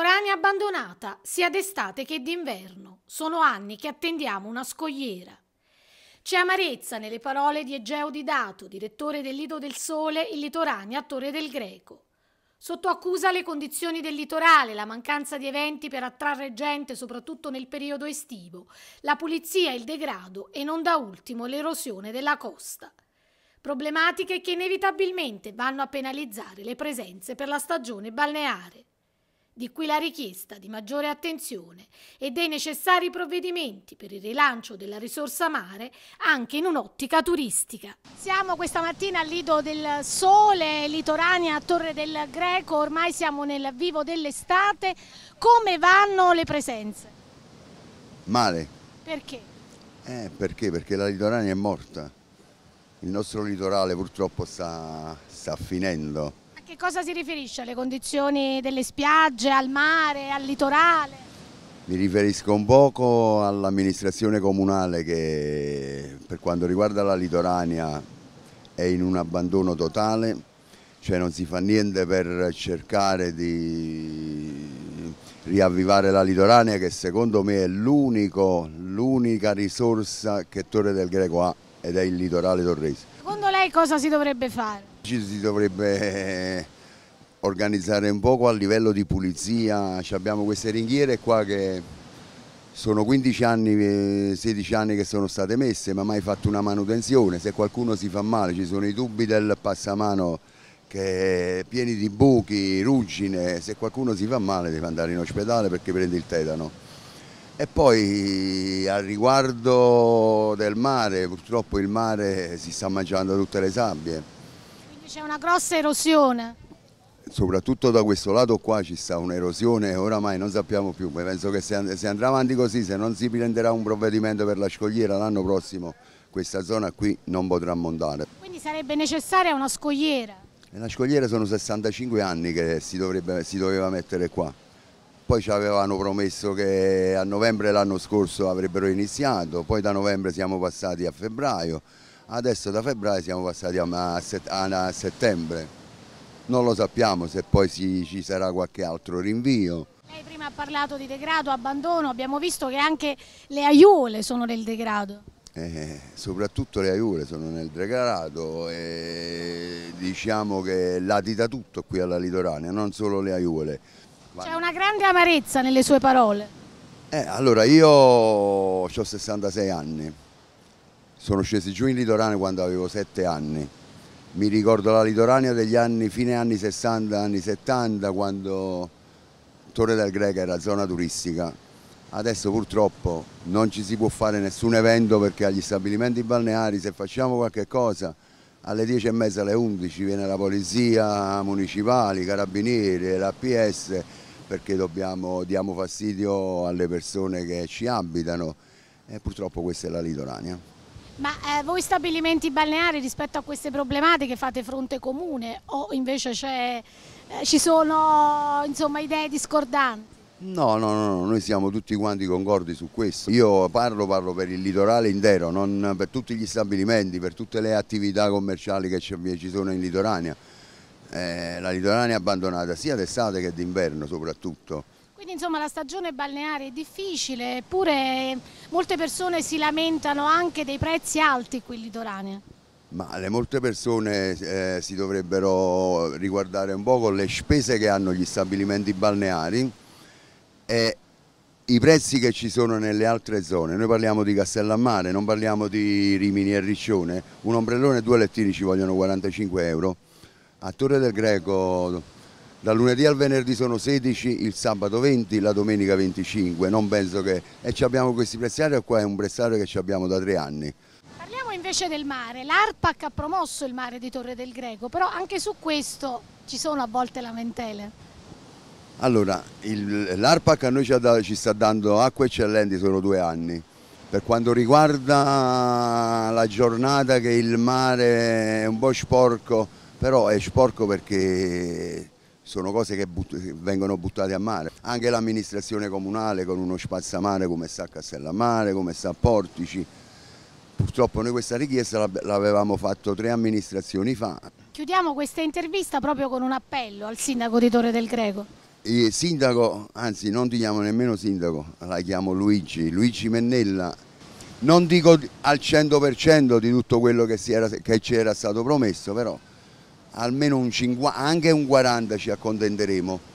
litoranea abbandonata, sia d'estate che d'inverno. Sono anni che attendiamo una scogliera. C'è amarezza nelle parole di Egeo Didato, direttore del Lido del Sole, il litoranea attore del Greco. Sotto accusa le condizioni del litorale, la mancanza di eventi per attrarre gente, soprattutto nel periodo estivo, la pulizia, il degrado e non da ultimo l'erosione della costa. Problematiche che inevitabilmente vanno a penalizzare le presenze per la stagione balneare. Di qui la richiesta di maggiore attenzione e dei necessari provvedimenti per il rilancio della risorsa mare anche in un'ottica turistica. Siamo questa mattina al Lido del Sole, Litorania, Torre del Greco, ormai siamo nel vivo dell'estate. Come vanno le presenze? Male. Perché? Eh, perché? Perché la Litorania è morta. Il nostro litorale purtroppo sta, sta finendo cosa si riferisce? Alle condizioni delle spiagge, al mare, al litorale? Mi riferisco un poco all'amministrazione comunale che per quanto riguarda la litorania è in un abbandono totale, cioè non si fa niente per cercare di riavvivare la litorania che secondo me è l'unica risorsa che Torre del Greco ha ed è il litorale torrese. Secondo lei cosa si dovrebbe fare? Ci si dovrebbe eh, organizzare un poco a livello di pulizia, Ci abbiamo queste ringhiere qua che sono 15 anni, 16 eh, anni che sono state messe ma mai fatto una manutenzione, se qualcuno si fa male ci sono i tubi del passamano che eh, pieni di buchi, ruggine, se qualcuno si fa male deve andare in ospedale perché prende il tetano. E poi al riguardo del mare, purtroppo il mare si sta mangiando tutte le sabbie c'è una grossa erosione. Soprattutto da questo lato qua ci sta un'erosione, oramai non sappiamo più, penso che se, andrà avanti così, se non si prenderà un provvedimento per la scogliera l'anno prossimo questa zona qui non potrà montare. Quindi sarebbe necessaria una scogliera? La scogliera sono 65 anni che si, dovrebbe, si doveva mettere qua, poi ci avevano promesso che a novembre l'anno scorso avrebbero iniziato, poi da novembre siamo passati a febbraio, Adesso da febbraio siamo passati a, set a settembre, non lo sappiamo se poi si, ci sarà qualche altro rinvio. Lei prima ha parlato di degrado, abbandono, abbiamo visto che anche le aiuole sono nel degrado. Eh, soprattutto le aiuole sono nel degrado e diciamo che latita tutto qui alla litoranea, non solo le aiuole. C'è una grande amarezza nelle sue parole. Eh, allora io ho 66 anni sono scesi giù in Litorania quando avevo 7 anni. Mi ricordo la Litorania degli anni, fine anni 60, anni 70, quando Torre del Greco era zona turistica. Adesso purtroppo non ci si può fare nessun evento perché agli stabilimenti balneari se facciamo qualche cosa alle 10 e mezza, alle 11 viene la polizia municipale, i carabinieri, l'APS perché dobbiamo, diamo fastidio alle persone che ci abitano e purtroppo questa è la litorania. Ma eh, voi stabilimenti balneari rispetto a queste problematiche fate fronte comune o invece eh, ci sono insomma, idee discordanti? No, no, no, noi siamo tutti quanti concordi su questo. Io parlo, parlo per il litorale intero, non per tutti gli stabilimenti, per tutte le attività commerciali che ci sono in litorania. Eh, la litorania è abbandonata sia d'estate che d'inverno soprattutto. Quindi insomma la stagione balneare è difficile, eppure molte persone si lamentano anche dei prezzi alti qui in Litoranea. Ma le molte persone eh, si dovrebbero riguardare un po' con le spese che hanno gli stabilimenti balneari e i prezzi che ci sono nelle altre zone. Noi parliamo di Castellammare, non parliamo di Rimini e Riccione. Un ombrellone e due lettini ci vogliono 45 euro. A Torre del Greco dal lunedì al venerdì sono 16, il sabato 20, la domenica 25, non penso che... E abbiamo questi prestari, qua è un prestare che ci abbiamo da tre anni. Parliamo invece del mare, l'ARPAC ha promosso il mare di Torre del Greco, però anche su questo ci sono a volte lamentele. Allora, l'ARPAC a noi ci, da, ci sta dando acqua eccellenti, sono due anni. Per quanto riguarda la giornata che il mare è un po' sporco, però è sporco perché sono cose che, but che vengono buttate a mare. Anche l'amministrazione comunale con uno spazzamare come sta a Castellammare, come sta a Portici. Purtroppo noi questa richiesta l'avevamo fatto tre amministrazioni fa. Chiudiamo questa intervista proprio con un appello al sindaco di Torre del Greco. Il sindaco, anzi non ti chiamo nemmeno sindaco, la chiamo Luigi, Luigi Mennella non dico al 100% di tutto quello che c'era stato promesso, però almeno un 50, anche un 40 ci accontenteremo.